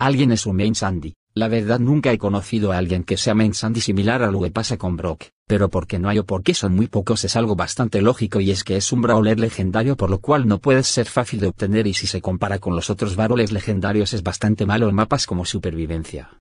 Alguien es un main Sandy. La verdad nunca he conocido a alguien que sea main Sandy similar a lo que pasa con Brock, pero porque no hay o porque son muy pocos es algo bastante lógico y es que es un brawler legendario por lo cual no puede ser fácil de obtener y si se compara con los otros brawlers legendarios es bastante malo en mapas como supervivencia.